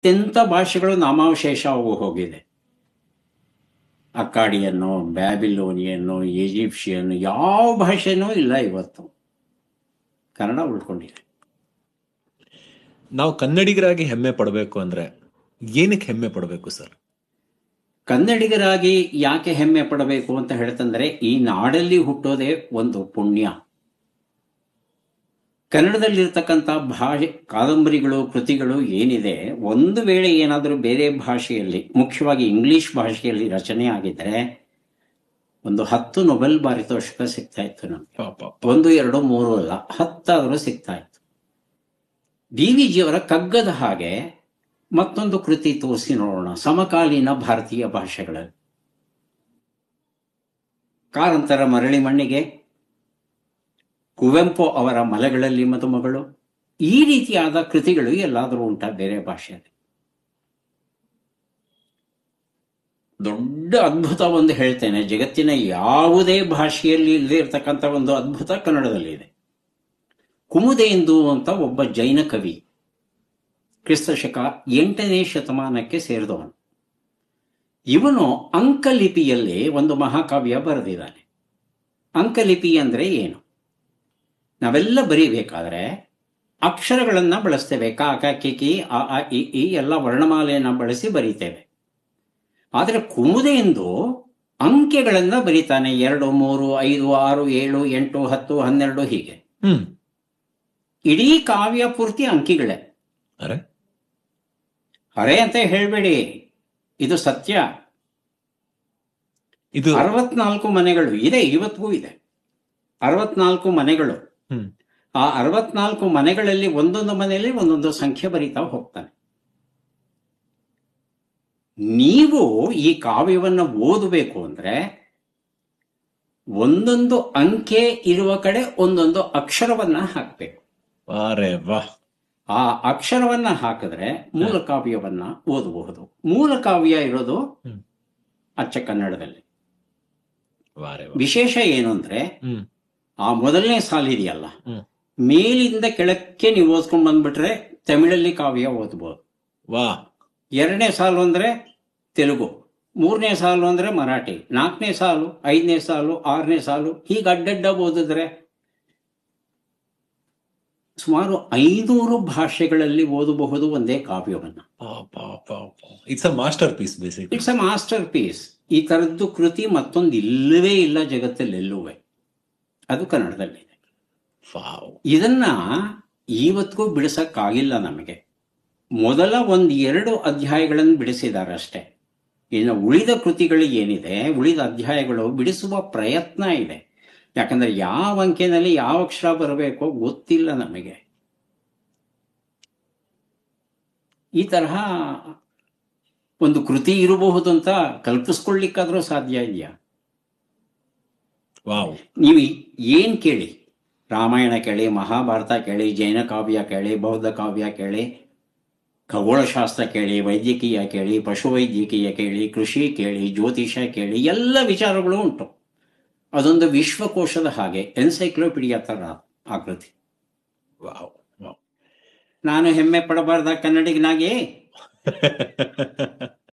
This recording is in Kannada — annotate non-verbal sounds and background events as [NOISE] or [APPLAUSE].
ಅತ್ಯಂತ ಭಾಷೆಗಳು ನಾಮಾವಶೇಷವಾಗಿ ಹೋಗಿದೆ ಅಕ್ಕಾಡಿಯನ್ನು ಬ್ಯಾಬಿಲೋನಿಯನ್ನು ಈಜಿಪ್ಷಿಯನ್ನು ಯಾವ ಭಾಷೆನೂ ಇಲ್ಲ ಇವತ್ತು ಕನ್ನಡ ಉಳ್ಕೊಂಡಿದೆ ನಾವು ಕನ್ನಡಿಗರಾಗಿ ಹೆಮ್ಮೆ ಪಡಬೇಕು ಅಂದ್ರೆ ಏನಕ್ಕೆ ಹೆಮ್ಮೆ ಪಡಬೇಕು ಸರ್ ಕನ್ನಡಿಗರಾಗಿ ಯಾಕೆ ಹೆಮ್ಮೆ ಪಡಬೇಕು ಅಂತ ಹೇಳ್ತಂದ್ರೆ ಈ ನಾಡಲ್ಲಿ ಹುಟ್ಟೋದೇ ಒಂದು ಪುಣ್ಯ ಕನ್ನಡದಲ್ಲಿರ್ತಕ್ಕಂಥ ಭಾಷೆ ಕಾದಂಬರಿಗಳು ಕೃತಿಗಳು ಏನಿದೆ ಒಂದು ವೇಳೆ ಏನಾದರೂ ಬೇರೆ ಭಾಷೆಯಲ್ಲಿ ಮುಖ್ಯವಾಗಿ ಇಂಗ್ಲಿಷ್ ಭಾಷೆಯಲ್ಲಿ ರಚನೆ ಆಗಿದ್ರೆ ಒಂದು ಹತ್ತು ನೊಬೆಲ್ ಪಾರಿತೋಷಕ ಸಿಗ್ತಾ ಇತ್ತು ನಮ್ಗೆ ಒಂದು ಎರಡು ಮೂರು ಅಲ್ಲ ಹತ್ತಾದರೂ ಸಿಗ್ತಾ ಇತ್ತು ಡಿ ವಿ ಜಿಯವರ ಕಗ್ಗದ ಹಾಗೆ ಮತ್ತೊಂದು ಕೃತಿ ತೋರಿಸಿ ನೋಡೋಣ ಸಮಕಾಲೀನ ಭಾರತೀಯ ಭಾಷೆಗಳಲ್ಲಿ ಕಾರಂತರ ಮರಳಿ ಮಣ್ಣಿಗೆ ಕುವೆಂಪು ಅವರ ಮಲೆಗಳಲ್ಲಿ ಮದುಮಗಳು ಈ ರೀತಿಯಾದ ಕೃತಿಗಳು ಎಲ್ಲಾದರೂ ಉಂಟ ಬೇರೆ ಭಾಷೆಯಲ್ಲಿ ದೊಡ್ಡ ಅದ್ಭುತ ಒಂದು ಹೇಳ್ತೇನೆ ಜಗತ್ತಿನ ಯಾವುದೇ ಭಾಷೆಯಲ್ಲಿ ಇರತಕ್ಕಂಥ ಒಂದು ಅದ್ಭುತ ಕನ್ನಡದಲ್ಲಿ ಇದೆ ಎಂದು ಅಂತ ಒಬ್ಬ ಜೈನ ಕವಿ ಶಕ ಎಂಟನೇ ಶತಮಾನಕ್ಕೆ ಸೇರಿದವನು ಇವನು ಅಂಕಲಿಪಿಯಲ್ಲಿ ಒಂದು ಮಹಾಕಾವ್ಯ ಬರೆದಿದ್ದಾನೆ ಅಂಕಲಿಪಿ ಅಂದರೆ ಏನು ನಾವೆಲ್ಲ ಬರೀಬೇಕಾದ್ರೆ ಅಕ್ಷರಗಳನ್ನ ಬಳಸ್ತೇವೆ ಕ ಕ ಕಿ ಕಿ ಆ ಇ ಈ ಎಲ್ಲ ವರ್ಣಮಾಲೆಯನ್ನ ಬಳಸಿ ಬರೀತೇವೆ ಆದರೆ ಕುಮುದೆಯೆಂದು ಅಂಕೆಗಳನ್ನ ಬರೀತಾನೆ ಎರಡು ಮೂರು ಐದು ಆರು ಏಳು ಎಂಟು ಹತ್ತು ಹನ್ನೆರಡು ಹೀಗೆ ಇಡೀ ಕಾವ್ಯ ಪೂರ್ತಿ ಅಂಕಿಗಳೇ ಅರೆ ಅಂತ ಹೇಳಬೇಡಿ ಇದು ಸತ್ಯ ಇದು ಅರವತ್ನಾಲ್ಕು ಮನೆಗಳು ಇದೆ ಇವತ್ತಿಗೂ ಇದೆ ಅರವತ್ನಾಲ್ಕು ಮನೆಗಳು ಆ ಅರವತ್ನಾಲ್ಕು ಮನೆಗಳಲ್ಲಿ ಒಂದೊಂದು ಮನೆಯಲ್ಲಿ ಒಂದೊಂದು ಸಂಖ್ಯೆ ಬರೀತಾ ಹೋಗ್ತಾನೆ ನೀವು ಈ ಕಾವ್ಯವನ್ನು ಓದಬೇಕು ಅಂದ್ರೆ ಒಂದೊಂದು ಅಂಕೆ ಇರುವ ಕಡೆ ಒಂದೊಂದು ಅಕ್ಷರವನ್ನ ಹಾಕ್ಬೇಕು ಆ ಅಕ್ಷರವನ್ನ ಹಾಕಿದ್ರೆ ಮೂಲ ಕಾವ್ಯವನ್ನ ಓದಬಹುದು ಮೂಲ ಕಾವ್ಯ ಇರೋದು ಅಚ್ಚ ಕನ್ನಡದಲ್ಲಿ ವಿಶೇಷ ಏನು ಅಂದ್ರೆ ಆ ಮೊದಲನೇ ಸಾಲು ಇದೆಯಲ್ಲ ಮೇಲಿಂದ ಕೆಳಕ್ಕೆ ನೀವು ಓದ್ಕೊಂಡು ಬಂದ್ಬಿಟ್ರೆ ತಮಿಳಲ್ಲಿ ಕಾವ್ಯ ಓದ್ಬೋದು ವಾ ಎರಡನೇ ಸಾಲು ಅಂದ್ರೆ ತೆಲುಗು ಮೂರನೇ ಸಾಲು ಅಂದ್ರೆ ಮರಾಠಿ ನಾಲ್ಕನೇ ಸಾಲು ಐದನೇ ಸಾಲು ಆರನೇ ಸಾಲು ಹೀಗೆ ಅಡ್ಡಡ್ಡ ಓದಿದ್ರೆ ಸುಮಾರು ಐನೂರು ಭಾಷೆಗಳಲ್ಲಿ ಓದಬಹುದು ಒಂದೇ ಕಾವ್ಯವನ್ನು it's a masterpiece it's a masterpiece ಈ ತರದ್ದು ಕೃತಿ ಮತ್ತೊಂದು ಇಲ್ಲವೇ ಇಲ್ಲ ಜಗತ್ತಲ್ಲಿ ಎಲ್ಲುವೆ ಅದು ಕನ್ನಡದಲ್ಲಿದೆ ಇದನ್ನ ಇವತ್ತಿಗೂ ಬಿಡಿಸಕ್ಕಾಗಿಲ್ಲ ನಮಗೆ ಮೊದಲ ಒಂದು ಎರಡು ಅಧ್ಯಾಯಗಳನ್ನು ಬಿಡಿಸಿದ್ದಾರೆ ಅಷ್ಟೇ ಇನ್ನು ಉಳಿದ ಕೃತಿಗಳು ಏನಿದೆ ಉಳಿದ ಅಧ್ಯಾಯಗಳು ಬಿಡಿಸುವ ಪ್ರಯತ್ನ ಇದೆ ಯಾಕಂದ್ರೆ ಯಾವ ಅಂಕೆನಲ್ಲಿ ಯಾವ ಅಕ್ಷರ ಬರಬೇಕೋ ಗೊತ್ತಿಲ್ಲ ನಮಗೆ ಈ ತರಹ ಒಂದು ಕೃತಿ ಇರಬಹುದು ಅಂತ ಕಲ್ಪಿಸ್ಕೊಳ್ಳಿಕ್ಕಾದ್ರೂ ಸಾಧ್ಯ ಇದೆಯಾ ವಾವ್ ನೀವು ಏನು ಕೇಳಿ ರಾಮಾಯಣ ಕೇಳಿ ಮಹಾಭಾರತ ಕೇಳಿ ಜೈನ ಕಾವ್ಯ ಕೇಳಿ ಬೌದ್ಧ ಕಾವ್ಯ ಕೇಳಿ ಖಗೋಳಶಾಸ್ತ್ರ ಕೇಳಿ ವೈದ್ಯಕೀಯ ಕೇಳಿ ಪಶುವೈದ್ಯಕೀಯ ಕೇಳಿ ಕೃಷಿ ಕೇಳಿ ಜ್ಯೋತಿಷ ಕೇಳಿ ಎಲ್ಲ ವಿಚಾರಗಳು ಉಂಟು ಅದೊಂದು ವಿಶ್ವಕೋಶದ ಹಾಗೆ ಎನ್ಸೈಕ್ಲೋಪೀಡಿಯಾ ಥರ ಆಕೃತಿ ವಾವ್ ನಾನು ಹೆಮ್ಮೆ ಪಡಬಾರ್ದ ಕನ್ನಡಿಗನಾಗಿ [LAUGHS]